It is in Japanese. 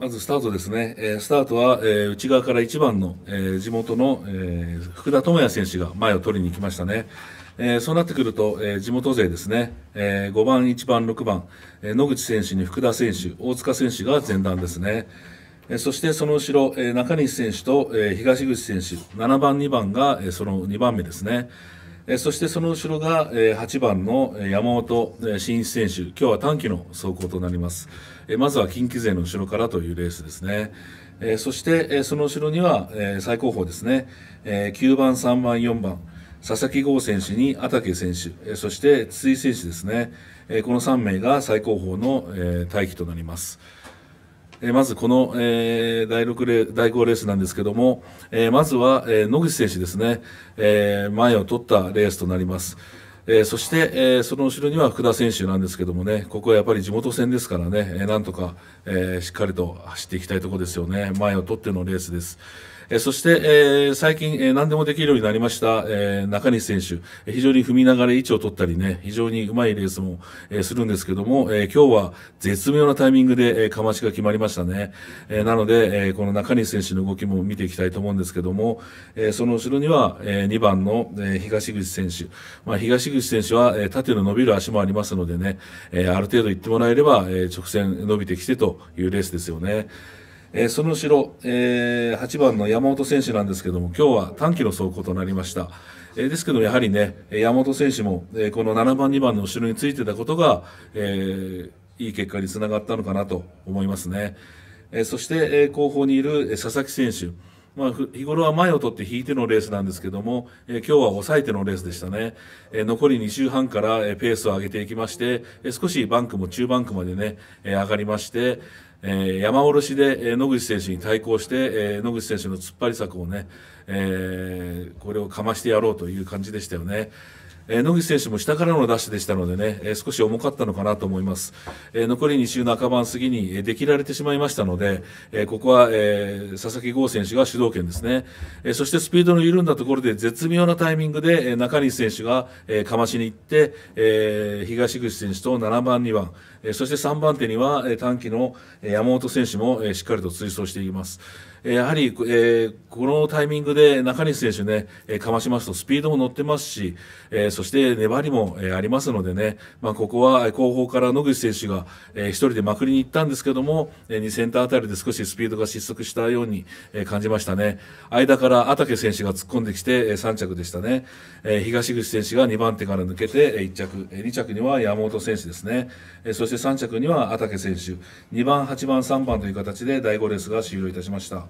まずスタートですね。えスタートは、え内側から1番の、え地元の、え福田智也選手が前を取りに行きましたね。えそうなってくると、え地元勢ですね、え5番、1番、6番、え野口選手に福田選手、大塚選手が前段ですね。えそしてその後ろ、え中西選手と、え東口選手、7番、2番が、えその2番目ですね。そしてその後ろが、8番の山本慎一選手、今日は短期の走行となります。まずは近畿勢の後ろからというレースですね。そして、その後ろには、最高峰ですね、9番、3番、4番、佐々木剛選手に阿竹選手、そして筒井選手ですね、この3名が最高峰の、待機となります。えまずこの、えー、第6レ第5レースなんですけども、えー、まずは、えー、野口選手ですね、え前を取ったレースとなります。えそして、えその後ろには福田選手なんですけどもね、ここはやっぱり地元戦ですからね、えなんとか、えしっかりと走っていきたいところですよね。前を取ってのレースです。えそして、え最近、え何でもできるようになりました、え中西選手、え非常に踏みながら位置を取ったりね、非常にうまいレースも、えするんですけども、え今日は絶妙なタイミングで、えー、かましが決まりましたね。えなので、えこの中西選手の動きも見ていきたいと思うんですけども、えその後ろには、え2番の、え東口選手。まあ、東口選手は、え縦の伸びる足もありますのでね、えある程度行ってもらえれば、え直線伸びてきてというレースですよね。えー、その後ろ、えー、8番の山本選手なんですけども、今日は短期の走行となりました。えー、ですけど、やはりね、山本選手も、えー、この7番、2番の後ろについてたことが、えー、いい結果につながったのかなと思いますね。えー、そして、えー、後方にいる佐々木選手。まあ、日頃は前を取って引いてのレースなんですけども、えー、今日は抑えてのレースでしたね。えー、残り2周半から、えー、ペースを上げていきまして、えー、少しバンクも中バンクまでね、えー、上がりまして、え山下ろしで、え野口選手に対抗して、え野口選手の突っ張り策をね、えこれをかましてやろうという感じでしたよね。え野口選手も下からのダッシュでしたのでね、え少し重かったのかなと思います。え残り2周半ば過ぎに、えできられてしまいましたので、えここは、え佐々木剛選手が主導権ですね。えそしてスピードの緩んだところで絶妙なタイミングで、え中西選手が、えかましに行って、え東口選手と7番、2番、えそして3番手には、え短期の山本選手も、えしっかりと追走しています。やはり、えー、このタイミングで中西選手ね、えかましますとスピードも乗ってますし、えー、そして粘りも、えー、ありますのでね、まあ、ここは後方から野口選手が、えー、一人でまくりに行ったんですけども、えー、2センターあたりで少しスピードが失速したように、えー、感じましたね。間からけ選手が突っ込んできて、えー、3着でしたね。えー、東口選手が2番手から抜けて、え1着、えー、2着には山本選手ですね。えー、そして3着にはけ選手、2番、8番、3番という形で第5レースが終了いたしました。